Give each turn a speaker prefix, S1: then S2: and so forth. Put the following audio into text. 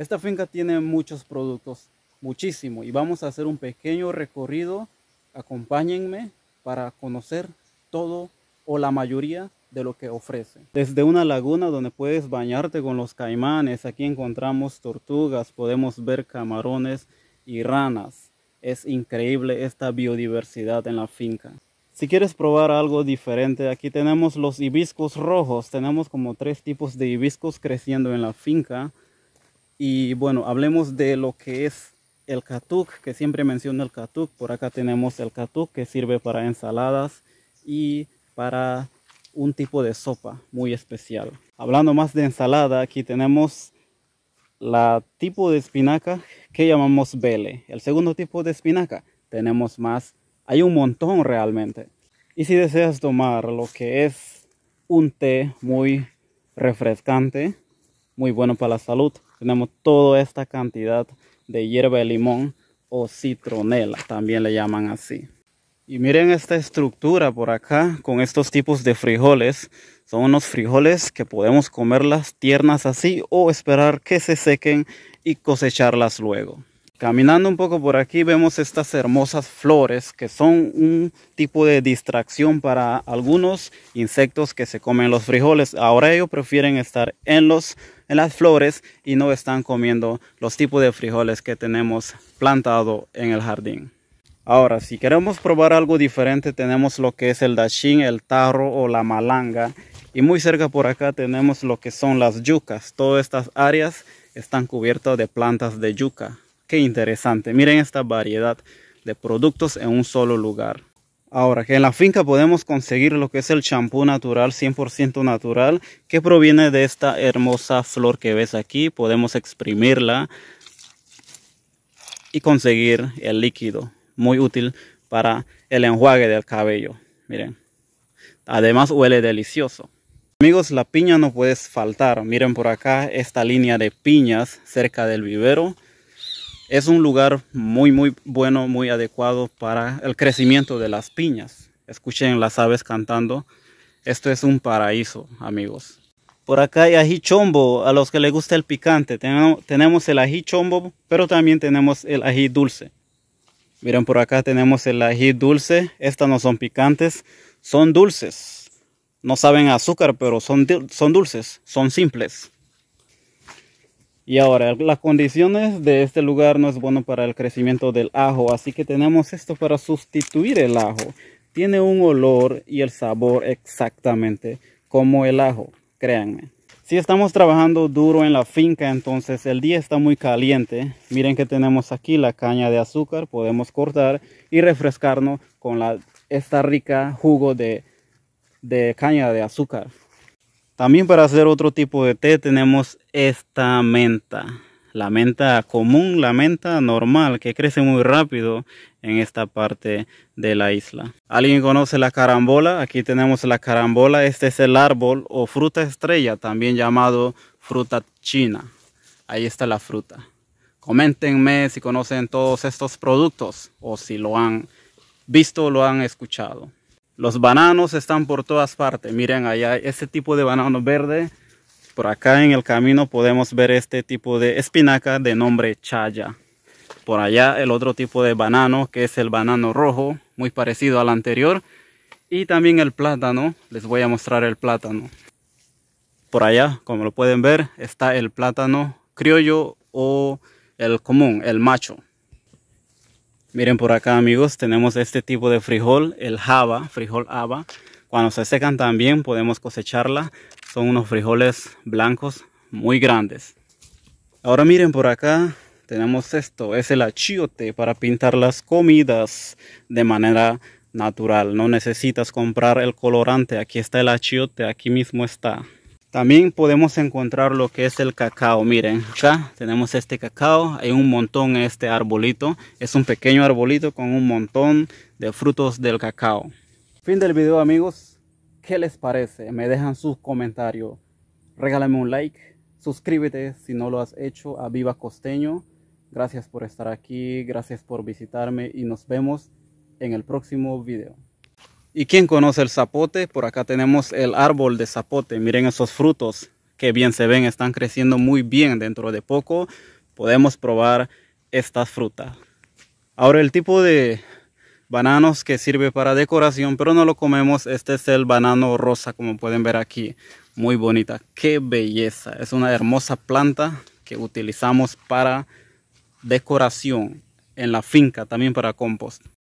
S1: Esta finca tiene muchos productos, muchísimo, y vamos a hacer un pequeño recorrido. Acompáñenme para conocer todo o la mayoría de lo que ofrece. Desde una laguna donde puedes bañarte con los caimanes, aquí encontramos tortugas, podemos ver camarones y ranas. Es increíble esta biodiversidad en la finca. Si quieres probar algo diferente, aquí tenemos los hibiscos rojos. Tenemos como tres tipos de hibiscos creciendo en la finca. Y bueno, hablemos de lo que es el katuk, que siempre menciono el katuk. Por acá tenemos el katuk que sirve para ensaladas y para un tipo de sopa muy especial. Hablando más de ensalada, aquí tenemos la tipo de espinaca que llamamos vele. El segundo tipo de espinaca tenemos más. Hay un montón realmente. Y si deseas tomar lo que es un té muy refrescante, muy bueno para la salud, tenemos toda esta cantidad de hierba de limón o citronela, también le llaman así. Y miren esta estructura por acá con estos tipos de frijoles. Son unos frijoles que podemos comerlas tiernas así o esperar que se sequen y cosecharlas luego. Caminando un poco por aquí vemos estas hermosas flores que son un tipo de distracción para algunos insectos que se comen los frijoles. Ahora ellos prefieren estar en, las flores y no están comiendo los tipos de frijoles que tenemos plantado en el jardín. Ahora, si queremos probar algo diferente, tenemos lo que es el dashin, el tarro o la malanga. Y muy cerca por acá tenemos lo que son las yucas. Todas estas áreas están cubiertas de plantas de yuca. Qué interesante. Miren esta variedad de productos en un solo lugar. Ahora, que en la finca podemos conseguir lo que es el champú natural, 100% natural, que proviene de esta hermosa flor que ves aquí. Podemos exprimirla y conseguir el líquido, muy útil para el enjuague del cabello. Miren, además huele delicioso. Amigos, la piña no puede faltar. Miren por acá esta línea de piñas cerca del vivero. Es un lugar muy, muy bueno, muy adecuado para el crecimiento de las piñas. Escuchen las aves cantando. Esto es un paraíso, amigos. Por acá hay ají chombo, a los que les gusta el picante. Tenemos el ají chombo, pero también tenemos el ají dulce. Miren, por acá tenemos el ají dulce. Estas no son picantes, son dulces. No saben azúcar, pero son, son dulces, son simples. Y ahora, las condiciones de este lugar no es bueno para el crecimiento del ajo, así que tenemos esto para sustituir el ajo. Tiene un olor y el sabor exactamente como el ajo, créanme. Si estamos trabajando duro en la finca, entonces el día está muy caliente. Miren que tenemos aquí la caña de azúcar, podemos cortar y refrescarnos con esta rica jugo de caña de azúcar. También para hacer otro tipo de té tenemos esta menta. La menta común, la menta normal, que crece muy rápido en esta parte de la isla. ¿Alguien conoce la carambola? Aquí tenemos la carambola. Este es el árbol o fruta estrella, también llamado fruta china. Ahí está la fruta. Coméntenme si conocen todos estos productos o si lo han visto o lo han escuchado. Los bananos están por todas partes. Miren allá, ese tipo de banano verde. Por acá en el camino podemos ver este tipo de espinaca de nombre chaya. Por allá el otro tipo de banano que es el banano rojo, muy parecido al anterior. Y también el plátano, les voy a mostrar el plátano. Por allá, como lo pueden ver, está el plátano criollo o el común, el macho. Miren por acá amigos, tenemos este tipo de frijol, el java, frijol haba. Cuando se secan también podemos cosecharla. Son unos frijoles blancos muy grandes. Ahora miren por acá, tenemos esto, es el achiote para pintar las comidas de manera natural. No necesitas comprar el colorante, aquí está el achiote, aquí mismo está. También podemos encontrar lo que es el cacao. Miren, acá tenemos este cacao. Hay un montón en este arbolito. Es un pequeño arbolito con un montón de frutos del cacao. Fin del video amigos. ¿Qué les parece? Me dejan sus comentarios. Regálame un like. Suscríbete si no lo has hecho a Viva Costeño. Gracias por estar aquí. Gracias por visitarme y nos vemos en el próximo video. ¿Y quién conoce el zapote? Por acá tenemos el árbol de zapote. Miren esos frutos que bien se ven, están creciendo muy bien. Dentro de poco podemos probar estas frutas. Ahora el tipo de bananos que sirve para decoración, pero no lo comemos. Este es el banano rosa, como pueden ver aquí. Muy bonita. ¡Qué belleza! Es una hermosa planta que utilizamos para decoración en la finca, también para compost.